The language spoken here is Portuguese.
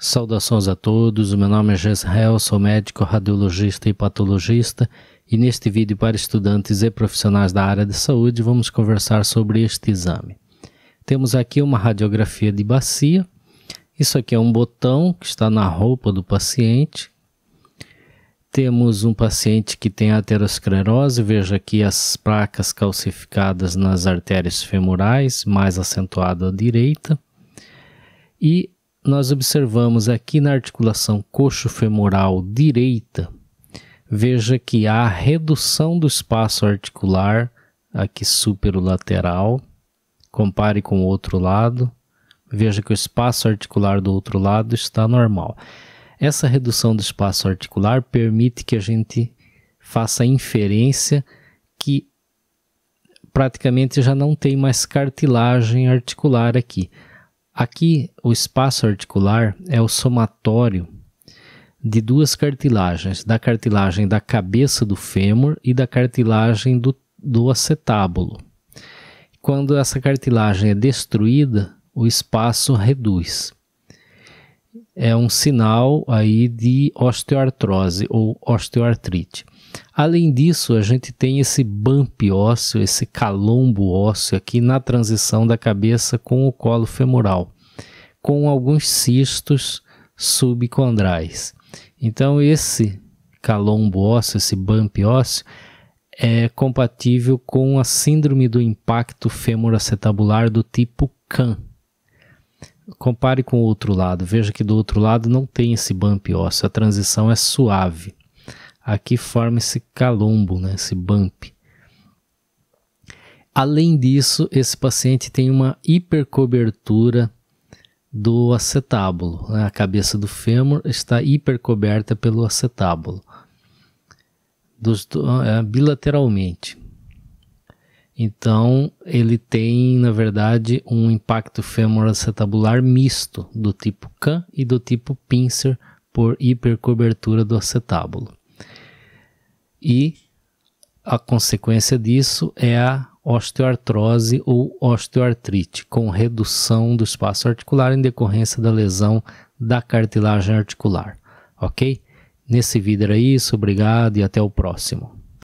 Saudações a todos, o meu nome é Jezreel, sou médico, radiologista e patologista e neste vídeo para estudantes e profissionais da área de saúde vamos conversar sobre este exame. Temos aqui uma radiografia de bacia, isso aqui é um botão que está na roupa do paciente. Temos um paciente que tem aterosclerose, veja aqui as placas calcificadas nas artérias femorais, mais acentuado à direita. E nós observamos aqui na articulação coxo-femoral direita, veja que há redução do espaço articular aqui superolateral, compare com o outro lado, veja que o espaço articular do outro lado está normal. Essa redução do espaço articular permite que a gente faça a inferência que praticamente já não tem mais cartilagem articular aqui. Aqui, o espaço articular é o somatório de duas cartilagens, da cartilagem da cabeça do fêmur e da cartilagem do, do acetábulo. Quando essa cartilagem é destruída, o espaço reduz. É um sinal aí de osteoartrose ou osteoartrite. Além disso, a gente tem esse bump ósseo, esse calombo ósseo aqui na transição da cabeça com o colo femoral com alguns cistos subcondrais. Então esse calombo ósseo, esse bump ósseo, é compatível com a síndrome do impacto femoroacetabular do tipo CAN. Compare com o outro lado, veja que do outro lado não tem esse bump ósseo, a transição é suave. Aqui forma esse calombo, né, esse bump. Além disso, esse paciente tem uma hipercobertura do acetábulo. Né? A cabeça do fêmur está hipercoberta pelo acetábulo, dos, é, bilateralmente. Então, ele tem, na verdade, um impacto fêmur-acetabular misto, do tipo can e do tipo pincer, por hipercobertura do acetábulo. E a consequência disso é a osteoartrose ou osteoartrite, com redução do espaço articular em decorrência da lesão da cartilagem articular, ok? Nesse vídeo era isso, obrigado e até o próximo.